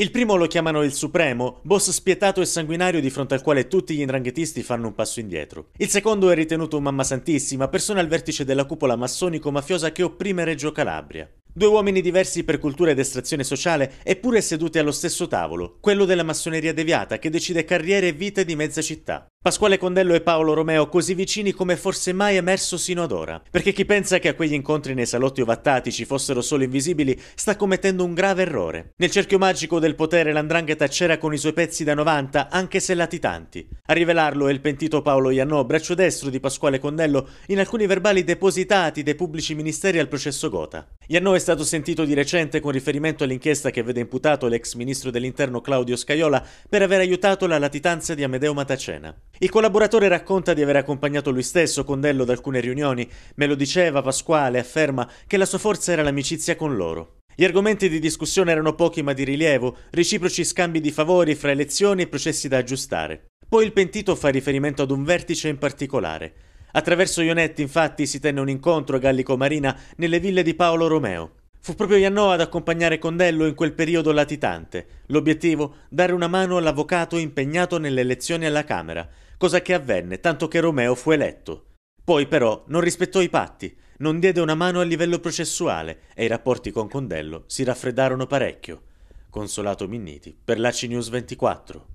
Il primo lo chiamano il Supremo, boss spietato e sanguinario di fronte al quale tutti gli indranghetisti fanno un passo indietro. Il secondo è ritenuto un Mamma Santissima, persona al vertice della cupola massonico-mafiosa che opprime Reggio Calabria. Due uomini diversi per cultura ed estrazione sociale, eppure seduti allo stesso tavolo, quello della massoneria deviata che decide carriere e vite di mezza città. Pasquale Condello e Paolo Romeo così vicini come forse mai emerso sino ad ora. Perché chi pensa che a quegli incontri nei salotti ovattati ci fossero solo invisibili sta commettendo un grave errore. Nel cerchio magico del potere l'andrangheta c'era con i suoi pezzi da 90 anche se latitanti. A rivelarlo è il pentito Paolo Iannò, braccio destro di Pasquale Condello, in alcuni verbali depositati dai pubblici ministeri al processo Gota. Iannò è stato sentito di recente con riferimento all'inchiesta che vede imputato l'ex ministro dell'interno Claudio Scaiola per aver aiutato la latitanza di Amedeo Matacena. Il collaboratore racconta di aver accompagnato lui stesso Condello ad alcune riunioni, me lo diceva Pasquale, afferma che la sua forza era l'amicizia con loro. Gli argomenti di discussione erano pochi ma di rilievo, reciproci scambi di favori fra elezioni e processi da aggiustare. Poi il pentito fa riferimento ad un vertice in particolare. Attraverso Ionetti, infatti, si tenne un incontro a Gallico Marina nelle ville di Paolo Romeo. Fu proprio Iannò ad accompagnare Condello in quel periodo latitante. L'obiettivo? Dare una mano all'avvocato impegnato nelle elezioni alla Camera, cosa che avvenne tanto che Romeo fu eletto. Poi però non rispettò i patti, non diede una mano a livello processuale e i rapporti con Condello si raffreddarono parecchio. Consolato Minniti per la CNews 24.